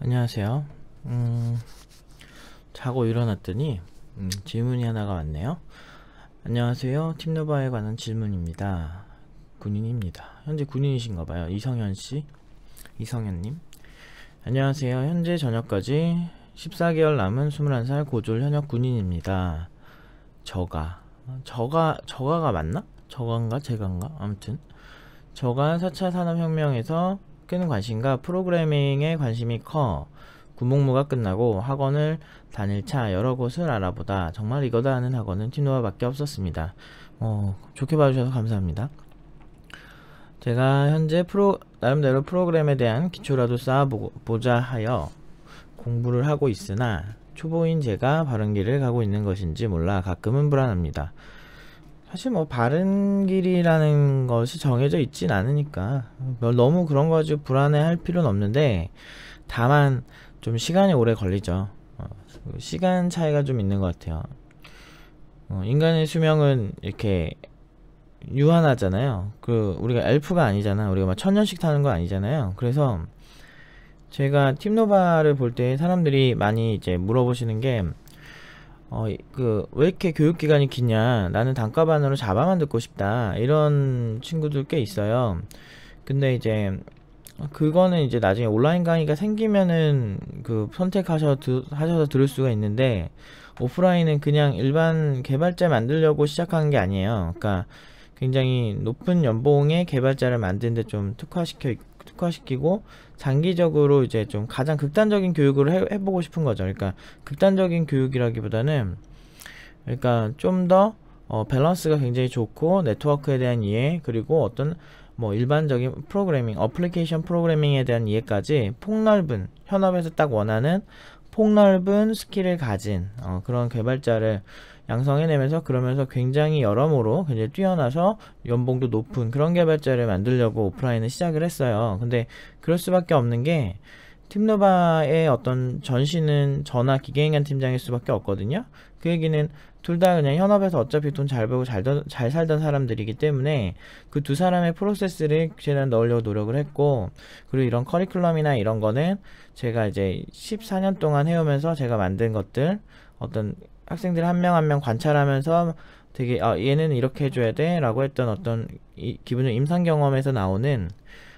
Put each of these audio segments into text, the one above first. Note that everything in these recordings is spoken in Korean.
안녕하세요. 음, 자고 일어났더니 음, 질문이 하나가 왔네요. 안녕하세요. 팀노바에 관한 질문입니다. 군인입니다. 현재 군인이신가 봐요. 이성현 씨, 이성현 님. 안녕하세요. 현재 저녁까지 14개월 남은 21살 고졸 현역 군인입니다. 저가 저가 저가가 맞나? 저가인가제가인가 아무튼 저가 4차 산업혁명에서 학교는 관심과 프로그래밍에 관심이 커 군복무가 끝나고 학원을 다닐 차 여러 곳을 알아보다 정말 이거다 하는 학원은 티노아밖에 없었습니다. 어, 좋게 봐주셔서 감사합니다. 제가 현재 프로, 나름대로 프로그램에 대한 기초라도 쌓아보자 하여 공부를 하고 있으나 초보인 제가 바른 길을 가고 있는 것인지 몰라 가끔은 불안합니다. 사실 뭐 바른 길이라는 것이 정해져 있진 않으니까 뭐 너무 그런 거 가지고 불안해할 필요는 없는데 다만 좀 시간이 오래 걸리죠 어, 시간 차이가 좀 있는 것 같아요 어, 인간의 수명은 이렇게 유한하잖아요 그 우리가 엘프가 아니잖아 우리가 막 천년씩 타는 거 아니잖아요 그래서 제가 팀노바를 볼 때 사람들이 많이 이제 물어보시는 게 어, 그, 왜 이렇게 교육기간이 기냐? 나는 단가반으로 자바만 듣고 싶다. 이런 친구들 꽤 있어요. 근데 이제, 그거는 이제 나중에 온라인 강의가 생기면은 그 선택하셔, 도 하셔서 들을 수가 있는데, 오프라인은 그냥 일반 개발자 만들려고 시작한 게 아니에요. 그러니까 굉장히 높은 연봉의 개발자를 만드는데 좀 특화시켜 있고, 특화시키고 장기적으로 이제 좀 가장 극단적인 교육을 해, 해보고 싶은 거죠. 그러니까 극단적인 교육이라기보다는 그러니까 좀더 어, 밸런스가 굉장히 좋고 네트워크에 대한 이해 그리고 어떤 뭐 일반적인 프로그래밍 어플리케이션 프로그래밍에 대한 이해까지 폭넓은 현업에서 딱 원하는 폭넓은 스킬을 가진 어, 그런 개발자를 양성해내면서 그러면서 굉장히 여러모로 굉장히 뛰어나서 연봉도 높은 그런 개발자를 만들려고 오프라인을 시작을 했어요. 근데 그럴 수밖에 없는 게팀노바의 어떤 전시는 전화 기계인간 팀장일 수밖에 없거든요. 그 얘기는 둘 다 그냥 현업에서 어차피 돈 잘 벌고 잘, 잘 살던 사람들이기 때문에 그 두 사람의 프로세스를 제가 넣으려고 노력을 했고 그리고 이런 커리큘럼이나 이런 거는 제가 이제 14년 동안 해오면서 제가 만든 것들 어떤 학생들 한명 한명 한 명 관찰하면서 되게 아 얘는 이렇게 해줘야 돼라고 했던 어떤 이, 기본적인 임상 경험에서 나오는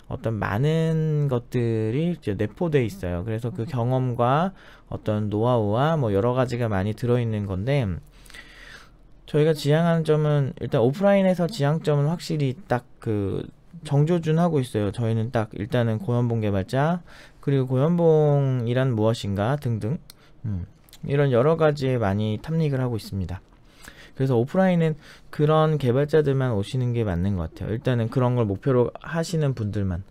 어떤 많은 것들이 이제 내포돼 있어요. 그래서 그 경험과 어떤 노하우와 뭐 여러 가지가 많이 들어있는 건데 저희가 지향하는 점은 일단 오프라인에서 지향점은 확실히 딱 그 정조준하고 있어요. 저희는 딱 일단은 고연봉 개발자 그리고 고연봉이란 무엇인가 등등. 음. 이런 여러 가지 에 많이 탐닉을 하고 있습니다. 그래서 오프라인은 그런 개발자들만 오시는 게 맞는 것 같아요. 일단은 그런 걸 목표로 하시는 분들만.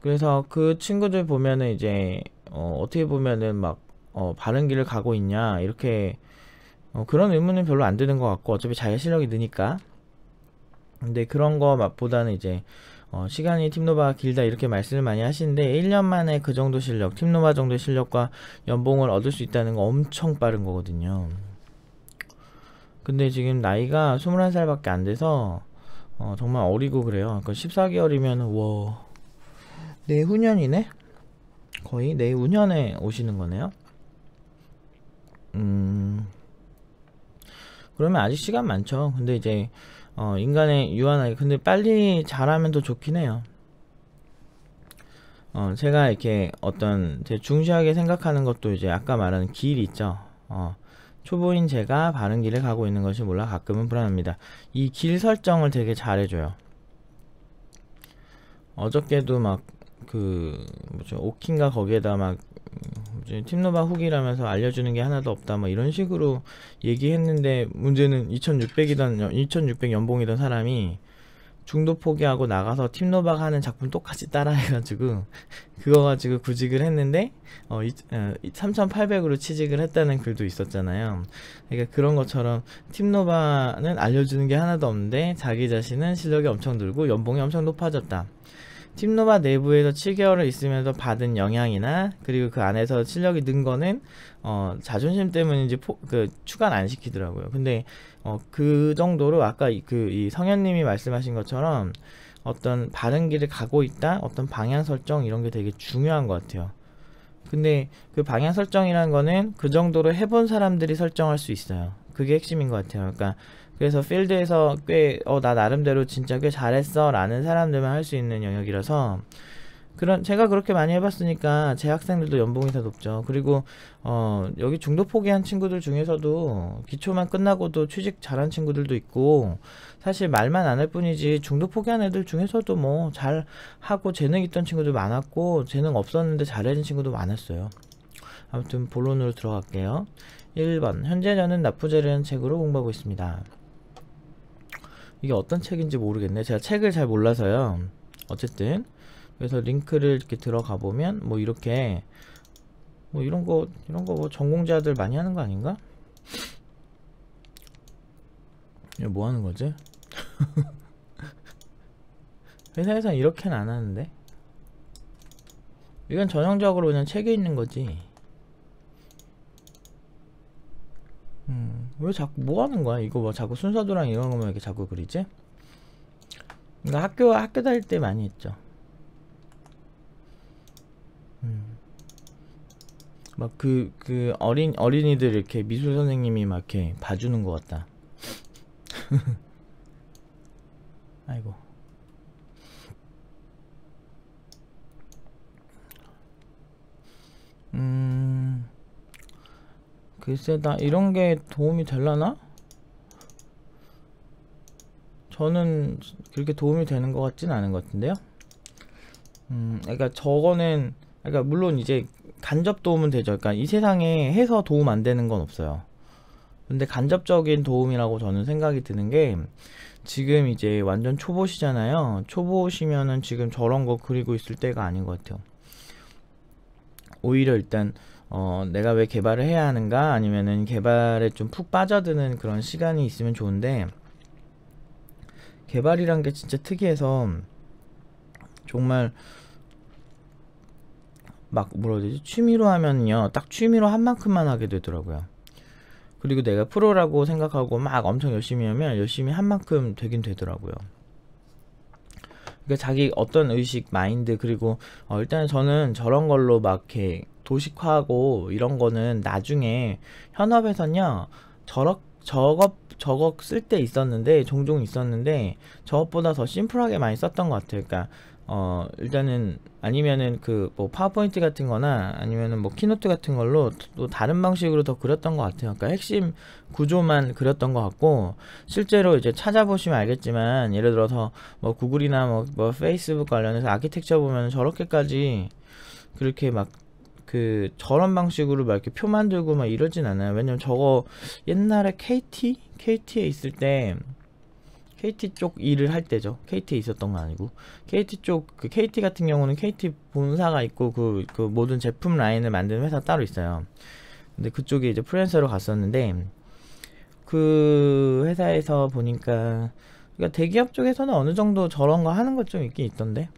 그래서 그 친구들 보면은 이제 어, 떻게 보면은 막 어, 바른 길을 가고 있냐 이렇게 어, 그런 의문은 별로 안 드는 것 같고 어차피 자기 실력이 느니까. 근데 그런 거 맛보다는 이제 어, 시간이 팀노바 길다 이렇게 말씀을 많이 하시는데 1년 만에 그 정도 실력, 팀노바 정도의 실력과 연봉을 얻을 수 있다는 거 엄청 빠른 거거든요. 근데 지금 나이가 21살밖에 안 돼서 어, 정말 어리고 그래요. 그러니까 14개월이면 와 내후년이네? 거의 내후년에 오시는 거네요. 음 그러면 아직 시간 많죠. 근데 이제 어, 인간의 유한하게 근데 빨리 자라면더 좋긴 해요 어, 제가 이렇게 어떤 제 중시하게 생각하는 것도 이제 아까 말한 길 있죠 어, 초보인 제가 바른 길에 가고 있는 것이 몰라 가끔은 불안합니다 이 길 설정을 되게 잘해줘요 어저께도 막 그 뭐죠 오킨가 거기에다 막 팀노바 후기라면서 알려주는 게 하나도 없다 뭐 이런 식으로 얘기했는데 문제는 2600이던 2600 연봉이던 사람이 중도 포기하고 나가서 팀노바가 하는 작품 똑같이 따라해가지고 그거 가지고 구직을 했는데 어, 3,800으로 어, 취직을 했다는 글도 있었잖아요. 그러니까 그런 것처럼 팀노바는 알려주는 게 하나도 없는데 자기 자신은 실력이 엄청 늘고 연봉이 엄청 높아졌다. 팀노바 내부에서 7개월을 있으면서 받은 영향이나 그리고 그 안에서 실력이 는 거는 어, 자존심 때문인지 포, 그 추가는 안 시키더라고요. 근데 어, 그 정도로 아까 그이 그, 성현님이 말씀하신 것처럼 어떤 바른 길을 가고 있다, 어떤 방향 설정 이런 게 되게 중요한 것 같아요. 근데 그 방향 설정이라는 거는 그 정도로 해본 사람들이 설정할 수 있어요. 그게 핵심인 것 같아요. 그러니까 그래서 필드에서 꽤어나 나름대로 진짜 꽤 잘했어 라는 사람들만 할 수 있는 영역이라서 그런 제가 그렇게 많이 해봤으니까 제 학생들도 연봉이 더 높죠. 그리고 어 여기 중도 포기한 친구들 중에서도 기초만 끝나고도 취직 잘한 친구들도 있고 사실 말만 안 할 뿐이지 중도 포기한 애들 중에서도 뭐잘 하고 재능 있던 친구도 많았고 재능 없었는데 잘해진 친구도 많았어요. 아무튼 본론으로 들어갈게요. 1번 현재 저는 나쁘제라는 책으로 공부하고 있습니다. 이게 어떤 책인지 모르겠네 제가 책을 잘 몰라서요 어쨌든 그래서 링크를 이렇게 들어가 보면 뭐 이렇게 뭐 이런 거 이런 거뭐 전공자들 많이 하는 거 아닌가? 이거 뭐 하는 거지? 회사에선 이렇게는 안 하는데 이건 전형적으로 그냥 책에 있는 거지 음. 왜 자꾸 뭐 하는 거야? 이거 뭐 자꾸 순서도랑 이런 거만 이렇게 자꾸 그리지? 그러 학교 학교 다닐 때 많이 했죠. 음. 막그그 그 어린 어린이들 이렇게 미술 선생님이 막 이렇게 봐주는 것 같다. 아이고. 음. 글쎄다 이런 게 도움이 되려나 저는 그렇게 도움이 되는 것 같진 않은 것 같은데요. 음, 그러니까 저거는 그러니까 물론 이제 간접 도움은 되죠. 그러니까 이 세상에 해서 도움 안 되는 건 없어요. 근데 간접적인 도움이라고 저는 생각이 드는 게 지금 이제 완전 초보시잖아요. 초보시면은 지금 저런 거 그리고 있을 때가 아닌 것 같아요. 오히려 일단 어, 내가 왜 개발을 해야 하는가 아니면은 개발에 좀 푹 빠져드는 그런 시간이 있으면 좋은데 개발이란 게 진짜 특이해서 정말 막 뭐라 해야 되지 취미로 하면요 딱 취미로 한 만큼만 하게 되더라고요 그리고 내가 프로라고 생각하고 막 엄청 열심히 하면 열심히 한 만큼 되긴 되더라고요 그러니까 자기 어떤 의식 마인드 그리고 어, 일단 저는 저런 걸로 막 이렇게 도식화하고 이런 거는 나중에 현업에서는요 저렇 저것 저거 쓸 때 있었는데 종종 있었는데 저것보다 더 심플하게 많이 썼던 것 같아요. 그러니까 어 일단은 아니면은 그 뭐 파워포인트 같은 거나 아니면은 뭐 키노트 같은 걸로 또 다른 방식으로 더 그렸던 것 같아요. 그러니까 핵심 구조만 그렸던 것 같고 실제로 이제 찾아보시면 알겠지만 예를 들어서 뭐 구글이나 뭐, 뭐 페이스북 관련해서 아키텍처 보면 저렇게까지 그렇게 막그 저런 방식으로 막 이렇게 표 만들고 막 이러진 않아요. 왜냐면 저거 옛날에 KT KT에 있을 때 KT 쪽 일을 할 때죠. KT에 있었던 건 아니고 KT 쪽 그 KT 같은 경우는 KT 본사가 있고 그, 그 모든 제품 라인을 만드는 회사 따로 있어요. 근데 그쪽에 이제 프랜서로 갔었는데 그 회사에서 보니까 그러니까 대기업 쪽에서는 어느 정도 저런 거 하는 것 좀 있긴 있던데.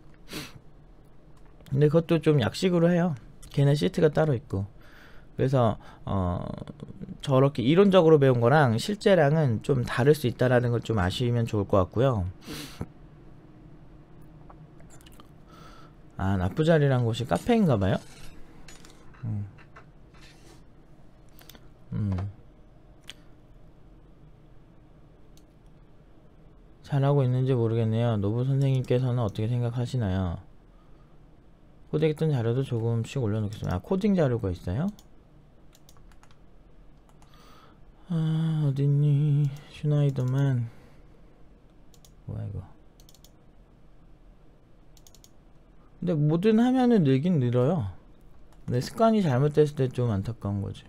근데 그것도 좀 약식으로 해요. 걔는 시트가 따로 있고 그래서 어 저렇게 이론적으로 배운 거랑 실제랑은 좀 다를 수 있다라는 걸 좀 아시면 좋을 것 같고요. 아 나쁘자리란 곳이 카페인가봐요. 음. 음. 잘하고 있는지 모르겠네요. 노부 선생님께서는 어떻게 생각하시나요? 코딩했던 자료도 조금씩 올려놓겠습니다. 아, 코딩 자료가 있어요? 아, 어딨니? 슈나이더만. 뭐야, 이거. 근데 모든화면을 늘긴 늘어요. 내 습관이 잘못됐을 때 좀 안타까운 거지.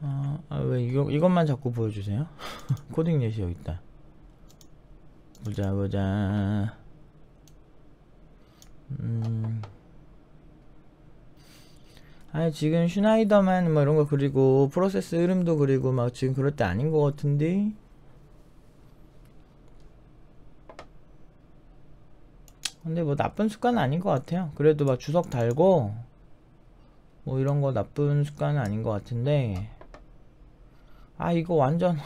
아, 아, 왜 이거, 이것만 자꾸 보여주세요? 코딩 예시 여기 있다. 보자, 보자. 음. 아니 지금 슈나이더만 뭐 이런 거 그리고 프로세스 흐름도 그리고 막 지금 그럴 때 아닌 것 같은데 근데 뭐 나쁜 습관은 아닌 것 같아요 그래도 막 주석 달고 뭐 이런 거 나쁜 습관은 아닌 것 같은데 아 이거 완전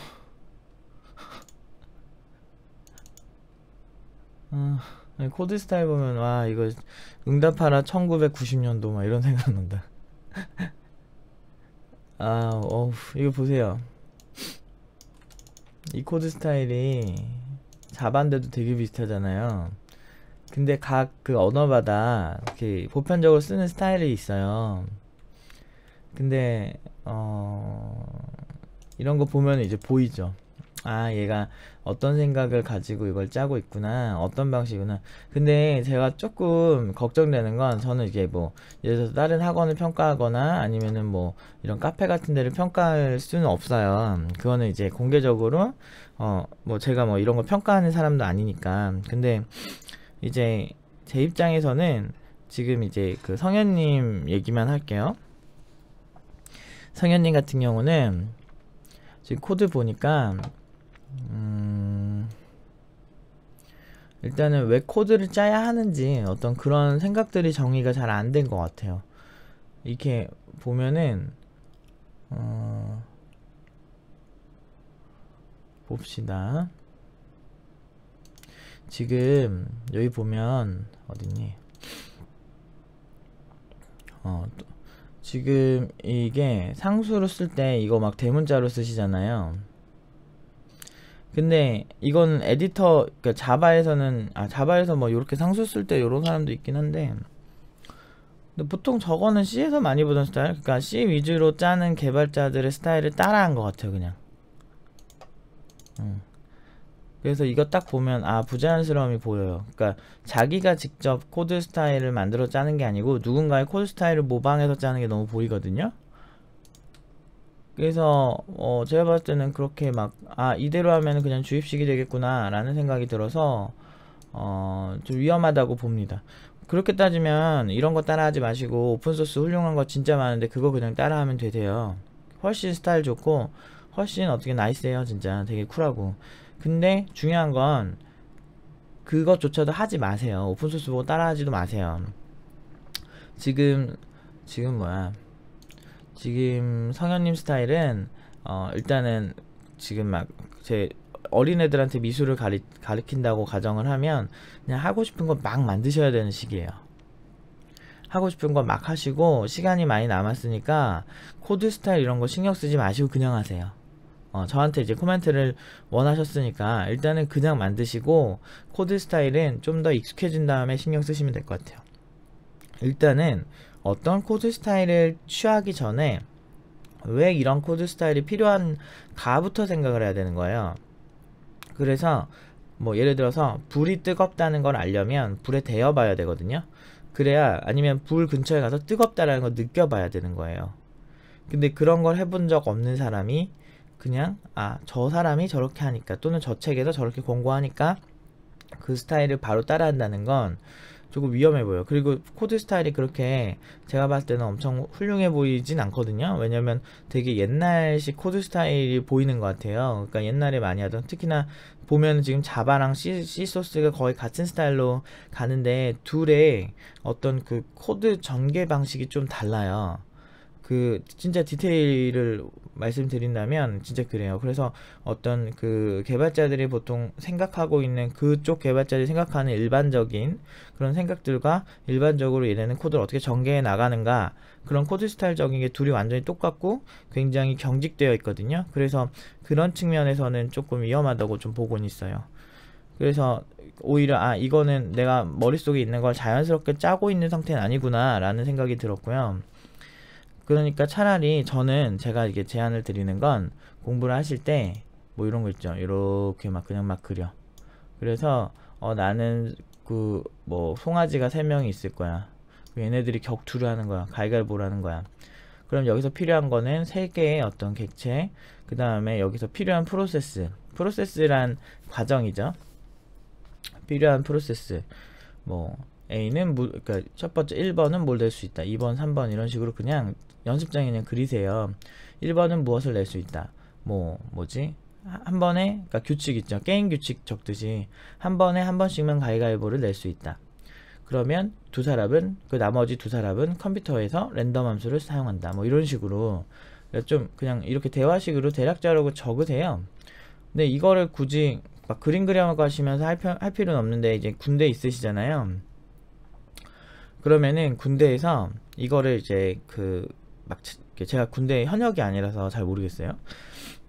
아 코드 스타일 보면 와 아, 이거 응답하라 1990년도 막 이런 생각 난다 아 어우 이거 보세요 이 코드 스타일이 자반데도 되게 비슷하잖아요 근데 각 그 언어마다 이렇게 보편적으로 쓰는 스타일이 있어요 근데 어 이런 거 보면 이제 보이죠 아 얘가 어떤 생각을 가지고 이걸 짜고 있구나 어떤 방식이구나 근데 제가 조금 걱정되는 건 저는 이게 뭐 예를 들어서 다른 학원을 평가하거나 아니면은 뭐 이런 카페 같은 데를 평가할 수는 없어요 그거는 이제 공개적으로 어 뭐 제가 뭐 이런 거 평가하는 사람도 아니니까 근데 이제 제 입장에서는 지금 이제 그 성현님 얘기만 할게요 성현님 같은 경우는 지금 코드 보니까 음, 일단은 왜 코드를 짜야 하는지 어떤 그런 생각들이 정의가 잘 안 된 것 같아요. 이렇게 보면은 어... 봅시다. 지금 여기 보면 어딨니? 어 지금 이게 상수로 쓸 때 이거 막 대문자로 쓰시잖아요. 근데 이건 에디터 그러니까 자바에서는 아 자바에서 뭐 이렇게 상수 쓸때 이런 사람도 있긴 한데 근데 보통 저거는 C에서 많이 보던 스타일 그러니까 C 위주로 짜는 개발자들의 스타일을 따라한 것 같아요 그냥 음. 그래서 이거 딱 보면 아 부자연스러움이 보여요 그러니까 자기가 직접 코드 스타일을 만들어 짜는 게 아니고 누군가의 코드 스타일을 모방해서 짜는 게 너무 보이거든요 그래서 어 제가 봤을 때는 그렇게 막 아 이대로 하면 그냥 주입식이 되겠구나 라는 생각이 들어서 어좀 위험하다고 봅니다 그렇게 따지면 이런 거 따라하지 마시고 오픈소스 훌륭한 거 진짜 많은데 그거 그냥 따라하면 되세요 훨씬 스타일 좋고 훨씬 어떻게 나이스해요 진짜 되게 쿨하고 근데 중요한 건 그것조차도 하지 마세요 오픈소스 보고 따라하지도 마세요 지금 지금 뭐야 지금 성현님 스타일은 어, 일단은 지금 막 제 어린애들한테 미술을 가리, 가르친다고 가정을 하면 그냥 하고 싶은 거 막 만드셔야 되는 시기예요. 하고 싶은 거 막 하시고 시간이 많이 남았으니까 코드 스타일 이런 거 신경 쓰지 마시고 그냥 하세요. 어, 저한테 이제 코멘트를 원하셨으니까 일단은 그냥 만드시고 코드 스타일은 좀 더 익숙해진 다음에 신경 쓰시면 될 것 같아요. 일단은 어떤 코드 스타일을 취하기 전에 왜 이런 코드 스타일이 필요한가부터 생각을 해야 되는 거예요. 그래서 뭐 예를 들어서 불이 뜨겁다는 걸 알려면 불에 대어봐야 되거든요. 그래야 아니면 불 근처에 가서 뜨겁다라는 걸 느껴봐야 되는 거예요. 근데 그런 걸 해본 적 없는 사람이 그냥 아 저 사람이 저렇게 하니까 또는 저 책에서 저렇게 공부하니까 그 스타일을 바로 따라한다는 건 조금 위험해 보여 그리고 코드 스타일이 그렇게 제가 봤을 때는 엄청 훌륭해 보이진 않거든요. 왜냐면 되게 옛날식 코드 스타일이 보이는 것 같아요. 그러니까 옛날에 많이 하던 특히나 보면 지금 자바랑 C, C 소스가 거의 같은 스타일로 가는데 둘의 어떤 그 코드 전개 방식이 좀 달라요. 그 진짜 디테일을 말씀드린다면 진짜 그래요. 그래서 어떤 그 개발자들이 보통 생각하고 있는 그쪽 개발자들이 생각하는 일반적인 그런 생각들과 일반적으로 얘네는 코드를 어떻게 전개해 나가는가 그런 코드 스타일적인 게 둘이 완전히 똑같고 굉장히 경직되어 있거든요. 그래서 그런 측면에서는 조금 위험하다고 좀 보곤 있어요. 그래서 오히려 아 이거는 내가 머릿속에 있는 걸 자연스럽게 짜고 있는 상태는 아니구나라는 생각이 들었고요. 그러니까 차라리 저는 제가 이게 제안을 드리는 건 공부를 하실 때 뭐 이런 거 있죠. 이렇게 막 그냥 막 그려. 그래서 어 나는 그 뭐 송아지가 세 명이 있을 거야. 그 얘네들이 격투를 하는 거야. 가위바위보라는 거야. 그럼 여기서 필요한 거는 세 개의 어떤 객체, 그 다음에 여기서 필요한 프로세스, 프로세스란 과정이죠. 필요한 프로세스. 뭐 A는 무, 그니까첫 번째 1번은 뭘 될 수 있다. 2번, 3번 이런 식으로 그냥 연습장에 그냥 그리세요. 1번은 무엇을 낼 수 있다. 뭐 뭐지? 한 번에 그니까 규칙 있죠. 게임 규칙 적듯이 한 번에 한 번씩만 가위가위보를 낼 수 있다. 그러면 두 사람은 그 나머지 두 사람은 컴퓨터에서 랜덤 함수를 사용한다. 뭐 이런 식으로 그러니까 좀 그냥 이렇게 대화식으로 대략자로 적으세요. 근데 이거를 굳이 막 그림 그려놓고 하시면서 할, 할 필요는 없는데 이제 군대 있으시잖아요. 그러면은 군대에서 이거를 이제 그막 제가 군대 현역이 아니라서 잘 모르겠어요.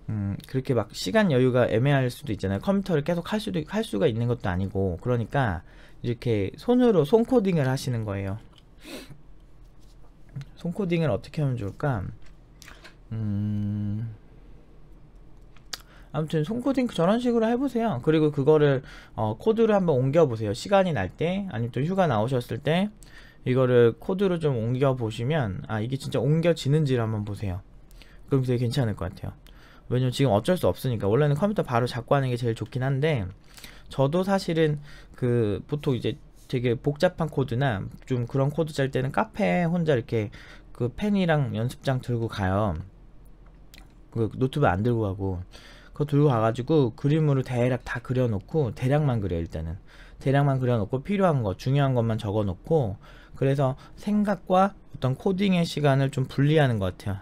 음, 그렇게 막 시간 여유가 애매할 수도 있잖아요. 컴퓨터를 계속 할 수도 할 수가 있는 것도 아니고 그러니까 이렇게 손으로 손 코딩을 하시는 거예요. 손 코딩을 어떻게 하면 좋을까? 음. 아무튼 손코딩 저런 식으로 해보세요. 그리고 그거를 어, 코드를 한번 옮겨보세요. 시간이 날 때, 아니면 또 휴가 나오셨을 때, 이거를 코드로 좀 옮겨 보시면 아 이게 진짜 옮겨지는지를 한번 보세요 그럼 되게 괜찮을 것 같아요 왜냐면 지금 어쩔 수 없으니까 원래는 컴퓨터 바로 잡고 하는 게 제일 좋긴 한데 저도 사실은 그 보통 이제 되게 복잡한 코드나 좀 그런 코드 짤 때는 카페에 혼자 이렇게 그 펜이랑 연습장 들고 가요 그 노트북 안 들고 가고 그거 들고 가가지고 그림으로 대략 다 그려놓고 대략만 그려 일단은 대략만 그려놓고 필요한 거 중요한 것만 적어놓고 그래서 생각과 어떤 코딩의 시간을 좀 분리하는 것 같아요.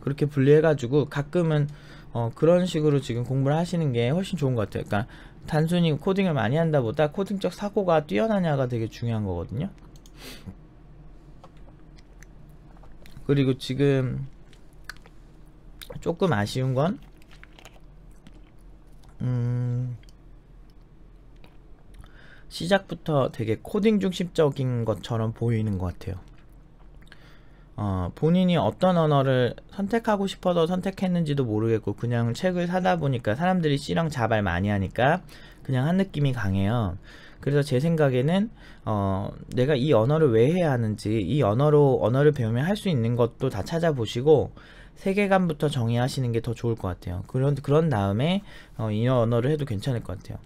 그렇게 분리해가지고 가끔은 어, 그런 식으로 지금 공부를 하시는 게 훨씬 좋은 것 같아요. 그러니까 단순히 코딩을 많이 한다 보다 코딩적 사고가 뛰어나냐가 되게 중요한 거거든요. 그리고 지금 조금 아쉬운 건 음, 시작부터 되게 코딩 중심적인 것처럼 보이는 것 같아요. 어, 본인이 어떤 언어를 선택하고 싶어서 선택했는지도 모르겠고 그냥 책을 사다 보니까 사람들이 C랑 자발 많이 하니까 그냥 한 느낌이 강해요. 그래서 제 생각에는 어, 내가 이 언어를 왜 해야 하는지 이 언어로 언어를 배우면 할 수 있는 것도 다 찾아보시고 세계관부터 정의하시는 게 더 좋을 것 같아요. 그런 그런 다음에 어, 이 언어를 해도 괜찮을 것 같아요.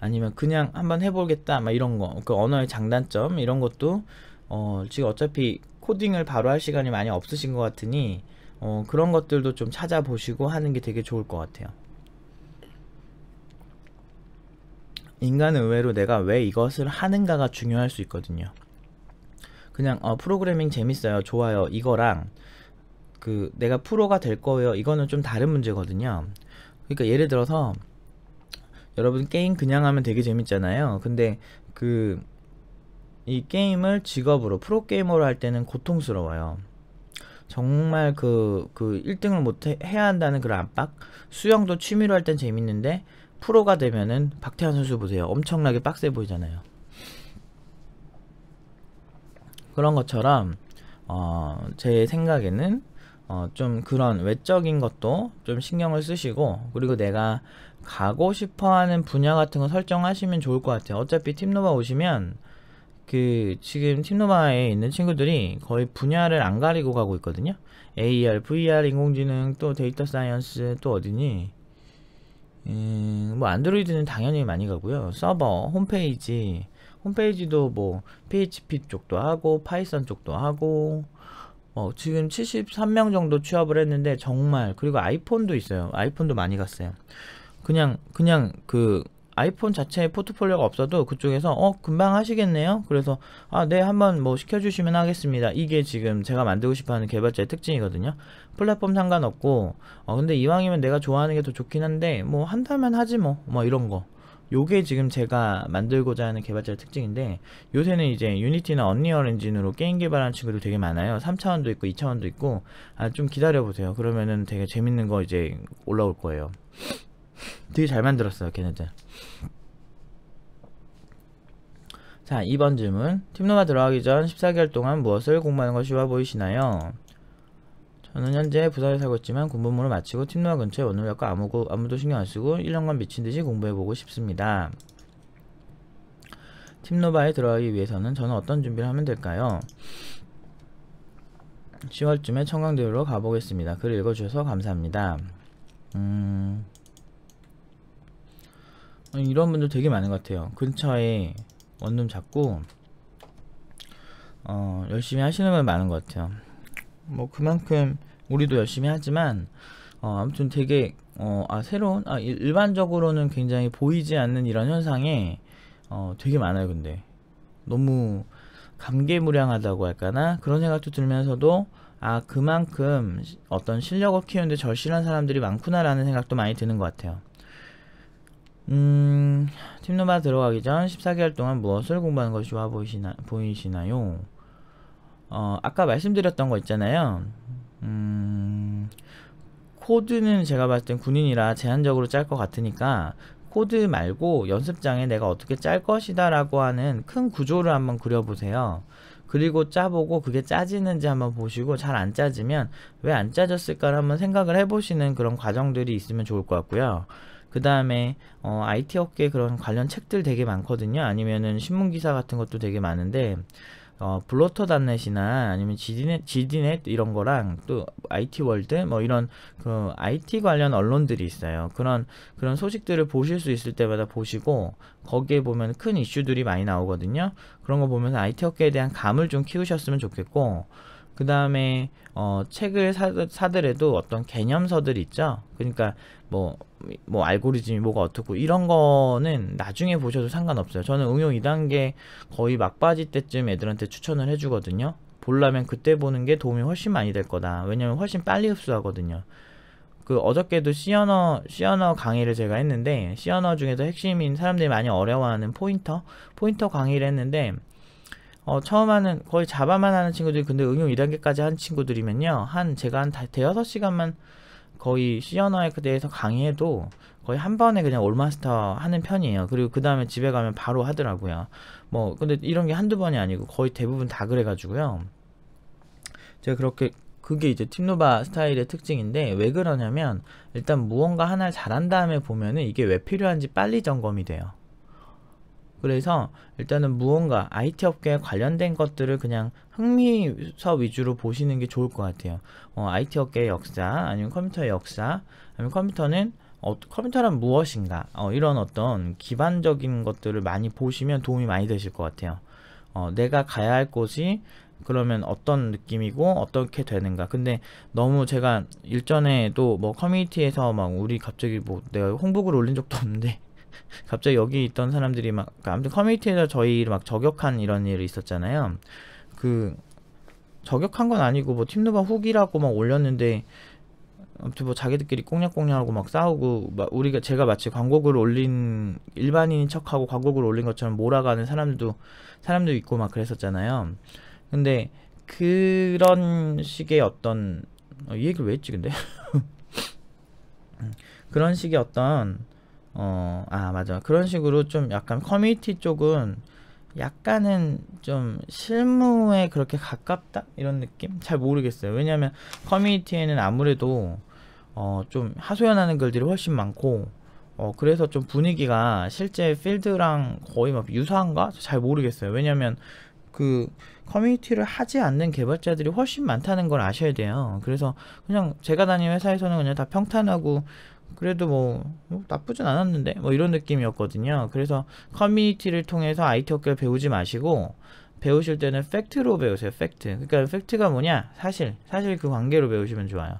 아니면 그냥 한번 해보겠다 막 이런 거그 언어의 장단점 이런 것도 어 지금 어차피 코딩을 바로 할 시간이 많이 없으신 것 같으니 어 그런 것들도 좀 찾아보시고 하는 게 되게 좋을 것 같아요 인간은 의외로 내가 왜 이것을 하는가가 중요할 수 있거든요 그냥 어 프로그래밍 재밌어요 좋아요 이거랑 그 내가 프로가 될 거예요 이거는 좀 다른 문제거든요 그러니까 예를 들어서 여러분 게임 그냥 하면 되게 재밌잖아요. 근데 그 이 게임을 직업으로 프로게이머로 할 때는 고통스러워요. 정말 그, 그 1등을 못 해, 해야 한다는 그런 압박? 수영도 취미로 할 땐 재밌는데 프로가 되면은 박태환 선수 보세요. 엄청나게 빡세 보이잖아요. 그런 것처럼 어, 제 생각에는 어, 좀 그런 외적인 것도 좀 신경을 쓰시고 그리고 내가 가고 싶어하는 분야 같은 거 설정하시면 좋을 것 같아요. 어차피 팀노바 오시면 그 지금 팀노바에 있는 친구들이 거의 분야를 안 가리고 가고 있거든요. AR, VR, 인공지능, 또 데이터 사이언스, 또 어디니? 음, 뭐 안드로이드는 당연히 많이 가고요. 서버, 홈페이지, 홈페이지도 뭐 PHP 쪽도 하고 파이썬 쪽도 하고 어, 지금 73명 정도 취업을 했는데 정말 그리고 아이폰도 있어요. 아이폰도 많이 갔어요. 그냥 그냥 그 아이폰 자체에 포트폴리오가 없어도 그쪽에서 어 금방 하시겠네요 그래서 아 네 한번 뭐 시켜주시면 하겠습니다 이게 지금 제가 만들고 싶어하는 개발자의 특징이거든요 플랫폼 상관없고 어 근데 이왕이면 내가 좋아하는 게 더 좋긴 한데 뭐 한다면 하지 뭐뭐 뭐 이런 거 요게 지금 제가 만들고자 하는 개발자의 특징인데 요새는 이제 유니티나 언리얼 엔진으로 게임 개발하는 친구들 되게 많아요 3차원도 있고 2차원도 있고 아 좀 기다려 보세요 그러면은 되게 재밌는 거 이제 올라올 거예요 되게 잘 만들었어요 걔네들 자 2번 질문 팀노마 들어가기 전 14개월 동안 무엇을 공부하는 것이 좋아 보이시나요? 저는 현재 부산에 살고 있지만 군복무를 마치고 팀노마 근처에 오는 것과 아무고, 아무도 신경 안쓰고 1년간 미친듯이 공부해보고 싶습니다 팀노바에 들어가기 위해서는 저는 어떤 준비를 하면 될까요? 10월쯤에 청강대회로 가보겠습니다. 글 읽어주셔서 감사합니다. 음... 이런 분들 되게 많은 것 같아요 근처에 원룸 잡고 어, 열심히 하시는 분 많은 것 같아요 뭐 그만큼 우리도 열심히 하지만 어, 아무튼 되게 어, 아, 새로운 아, 일반적으로는 굉장히 보이지 않는 이런 현상에 어, 되게 많아요 근데 너무 감개무량하다고 할까나 그런 생각도 들면서도 아 그만큼 어떤 실력을 키우는데 절실한 사람들이 많구나라는 생각도 많이 드는 것 같아요 음, 팀노마 들어가기 전 14개월 동안 무엇을 공부하는 것이 좋아 보이시나, 보이시나요? 어, 아까 말씀드렸던 거 있잖아요. 음, 코드는 제가 봤을 땐 군인이라 제한적으로 짤 것 같으니까 코드 말고 연습장에 내가 어떻게 짤 것이다 라고 하는 큰 구조를 한번 그려보세요. 그리고 짜보고 그게 짜지는지 한번 보시고 잘 안 짜지면 왜 안 짜졌을까를 한번 생각을 해보시는 그런 과정들이 있으면 좋을 것 같고요. 그 다음에 어, IT 업계 그런 관련 책들 되게 많거든요. 아니면은 신문 기사 같은 것도 되게 많은데 어, 블로터닷넷이나 아니면 지디넷, 지디넷 이런 거랑 또 IT 월드 뭐 이런 그 IT 관련 언론들이 있어요. 그런 그런 소식들을 보실 수 있을 때마다 보시고 거기에 보면 큰 이슈들이 많이 나오거든요. 그런 거 보면서 IT 업계에 대한 감을 좀 키우셨으면 좋겠고 그 다음에 어, 책을 사, 사더라도 어떤 개념서들 있죠. 그러니까 뭐, 뭐 알고리즘이 뭐가 어떻고 이런 거는 나중에 보셔도 상관없어요. 저는 응용 2단계 거의 막바지 때쯤 애들한테 추천을 해주거든요. 볼라면 그때 보는 게 도움이 훨씬 많이 될 거다. 왜냐면 훨씬 빨리 흡수하거든요. 그 어저께도 시언어 시언어 강의를 제가 했는데 시언어 중에서 핵심인 사람들이 많이 어려워하는 포인터 포인터 강의를 했는데 어, 처음 하는 거의 자바만 하는 친구들이 근데 응용 1단계까지한 친구들이면요 한 제가 한 대여섯 시간만 거의 시 언어에 대해서 강의해도 거의 한 번에 그냥 올마스터 하는 편이에요. 그리고 그 다음에 집에 가면 바로 하더라고요. 뭐 근데 이런 게 한두 번이 아니고 거의 대부분 다 그래가지고요. 제가 그렇게 그게 이제 팀노바 스타일의 특징인데 왜 그러냐면 일단 무언가 하나를 잘한 다음에 보면은 이게 왜 필요한지 빨리 점검이 돼요. 그래서 일단은 무언가 IT 업계에 관련된 것들을 그냥 흥미서 위주로 보시는 게 좋을 것 같아요. 어, IT 업계의 역사, 아니면 컴퓨터의 역사, 아니면 컴퓨터는 어, 컴퓨터란 무엇인가 어, 이런 어떤 기반적인 것들을 많이 보시면 도움이 많이 되실 것 같아요. 어, 내가 가야 할 곳이 그러면 어떤 느낌이고 어떻게 되는가 근데 너무 제가 일전에도 뭐 커뮤니티에서 막 우리 갑자기 뭐 내가 홍보글 올린 적도 없는데 갑자기 여기 있던 사람들이 막 그러니까 아무튼 커뮤니티에서 저희를 막 저격한 이런 일이 있었잖아요. 그 저격한 건 아니고 뭐 팀노바 후기라고 막 올렸는데 아무튼 뭐 자기들끼리 꽁냥꽁냥하고 막 싸우고 막 우리가 제가 마치 광고글 올린 일반인 척하고 광고글 올린 것처럼 몰아가는 사람도 들 사람도 있고 막 그랬었잖아요. 근데 그런 식의 어떤 어, 이 얘기를 왜 했지 근데 그런 식의 어떤 어, 아, 맞아. 그런 식으로 좀 약간 커뮤니티 쪽은 약간은 좀 실무에 그렇게 가깝다? 이런 느낌? 잘 모르겠어요. 왜냐면 커뮤니티에는 아무래도 어, 좀 하소연하는 글들이 훨씬 많고 어, 그래서 좀 분위기가 실제 필드랑 거의 막 유사한가? 잘 모르겠어요. 왜냐면 그 커뮤니티를 하지 않는 개발자들이 훨씬 많다는 걸 아셔야 돼요. 그래서 그냥 제가 다니는 회사에서는 그냥 다 평탄하고 그래도 뭐, 뭐 나쁘진 않았는데 뭐 이런 느낌이었거든요. 그래서 커뮤니티를 통해서 IT 업계를 배우지 마시고 배우실 때는 팩트로 배우세요. 팩트. 그러니까 팩트가 뭐냐? 사실. 사실 그 관계로 배우시면 좋아요.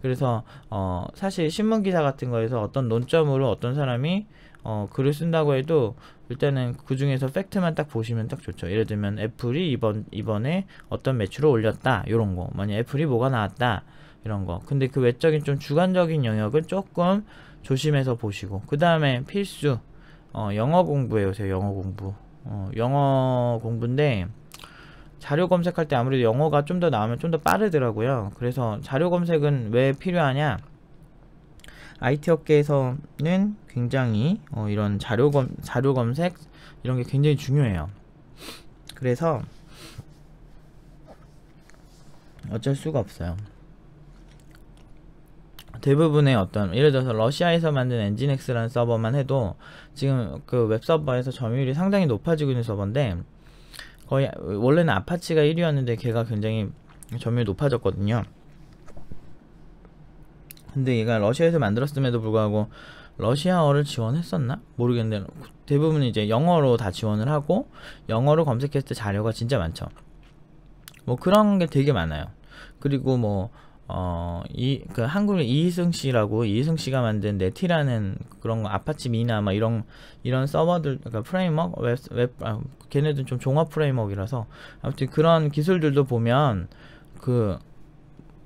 그래서 어 사실 신문 기사 같은 거에서 어떤 논점으로 어떤 사람이 어 글을 쓴다고 해도 일단은 그 중에서 팩트만 딱 보시면 딱 좋죠. 예를 들면 애플이 이번 이번에 어떤 매출을 올렸다. 요런 거. 만약 애플이 뭐가 나왔다. 이런 거 근데 그 외적인 좀 주관적인 영역을 조금 조심해서 보시고 그 다음에 필수 어, 영어 공부해 오세요 영어 공부 어, 영어 공부인데 자료 검색할 때 아무래도 영어가 좀 더 나오면 좀 더 빠르더라고요 그래서 자료 검색은 왜 필요하냐 IT 업계에서는 굉장히 어, 이런 자료, 검, 자료 검색 이런 게 굉장히 중요해요 그래서 어쩔 수가 없어요 대부분의 어떤 예를 들어서 러시아에서 만든 엔진엑스라는 서버만 해도 지금 그 웹 서버에서 점유율이 상당히 높아지고 있는 서버인데 거의 원래는 아파치가 1위였는데 걔가 굉장히 점유율 높아졌거든요. 근데 얘가 러시아에서 만들었음에도 불구하고 러시아어를 지원했었나? 모르겠는데 대부분 이제 영어로 다 지원을 하고 영어로 검색했을 때 자료가 진짜 많죠. 뭐 그런 게 되게 많아요. 그리고 뭐 어, 이, 그, 한국의 이희승 씨라고, 이희승 씨가 만든 네티라는 그런 아파치 미나, 막 이런, 이런 서버들, 그러니까 프레임워크? 웹, 웹, 아, 걔네들은 좀 종합 프레임워크라서, 아무튼 그런 기술들도 보면, 그,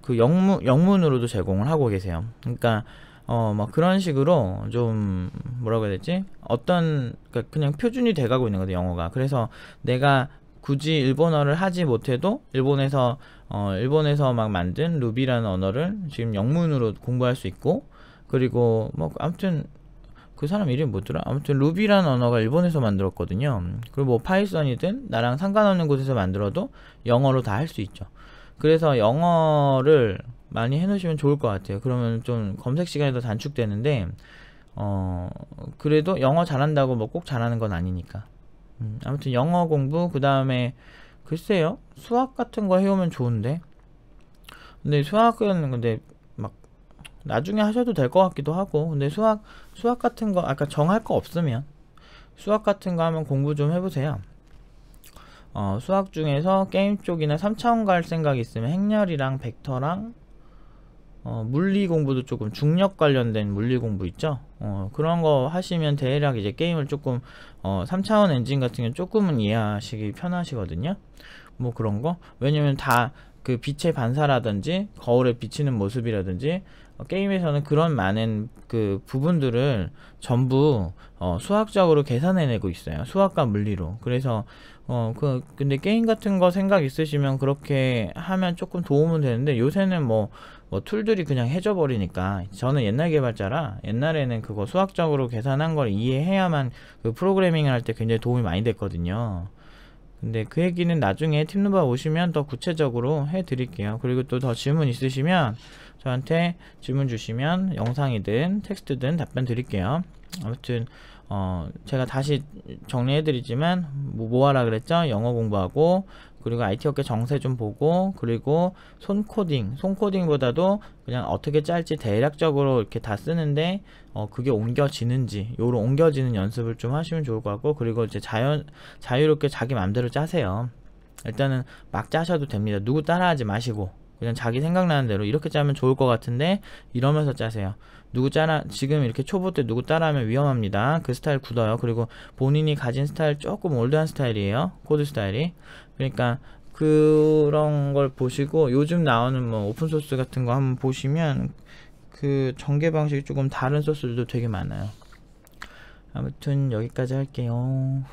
그 영문, 영문으로도 제공을 하고 계세요. 그러니까, 어, 막 그런 식으로 좀, 뭐라고 해야 되지? 어떤, 그니까 그냥 표준이 돼가고 있는 거죠, 영어가. 그래서 내가 굳이 일본어를 하지 못해도 일본에서 어, 일본에서 막 만든 루비라는 언어를 지금 영문으로 공부할 수 있고 그리고 뭐 아무튼 그 사람 이름이 뭐더라? 아무튼 루비라는 언어가 일본에서 만들었거든요. 그리고 뭐 파이썬이든 나랑 상관없는 곳에서 만들어도 영어로 다 할 수 있죠. 그래서 영어를 많이 해놓으시면 좋을 것 같아요. 그러면 좀 검색 시간이 더 단축되는데 어 그래도 영어 잘한다고 뭐 꼭 잘하는 건 아니니까. 음, 아무튼 영어 공부 그 다음에 글쎄요 수학 같은 거 해오면 좋은데 근데 수학은 근데 막 나중에 하셔도 될 것 같기도 하고 근데 수학 수학 같은 거 아까 정할 거 없으면 수학 같은 거 하면 공부 좀 해보세요 어, 수학 중에서 게임 쪽이나 3차원 갈 생각 있으면 행렬이랑 벡터랑 어, 물리 공부도 조금 중력 관련된 물리 공부 있죠 어, 그런 거 하시면 대략 이제 게임을 조금 어, 3차원 엔진 같은 경우 조금은 이해하시기 편하시거든요 뭐 그런 거 왜냐면 다 그 빛의 반사라든지 거울에 비치는 모습이라든지 어, 게임에서는 그런 많은 그 부분들을 전부 어, 수학적으로 계산해내고 있어요 수학과 물리로 그래서 어, 그, 근데 게임 같은 거 생각 있으시면 그렇게 하면 조금 도움은 되는데 요새는 뭐뭐 툴들이 그냥 해줘버리니까 저는 옛날 개발자라 옛날에는 그거 수학적으로 계산한 걸 이해해야만 그 프로그래밍을 할 때 굉장히 도움이 많이 됐거든요 근데 그 얘기는 나중에 팀누바 오시면 더 구체적으로 해드릴게요 그리고 또 더 질문 있으시면 저한테 질문 주시면 영상이든 텍스트든 답변 드릴게요. 아무튼 어 제가 다시 정리해드리지만 뭐, 뭐 하라 그랬죠? 영어 공부하고 그리고 IT 업계 정세 좀 보고 그리고 손 코딩, 손 코딩보다도 그냥 어떻게 짤지 대략적으로 이렇게 다 쓰는데 어 그게 옮겨지는지 요로 옮겨지는 연습을 좀 하시면 좋을 것 같고 그리고 이제 자연 자유롭게 자기 마음대로 짜세요. 일단은 막 짜셔도 됩니다. 누구 따라하지 마시고 그냥 자기 생각나는 대로 이렇게 짜면 좋을 것 같은데 이러면서 짜세요. 누구 짜라 지금 이렇게 초보 때 누구 따라하면 위험합니다. 그 스타일 굳어요. 그리고 본인이 가진 스타일 조금 올드한 스타일이에요. 코드 스타일이. 그러니까 그런 걸 보시고 요즘 나오는 뭐 오픈 소스 같은 거 한번 보시면 그 전개 방식이 조금 다른 소스들도 되게 많아요. 아무튼 여기까지 할게요.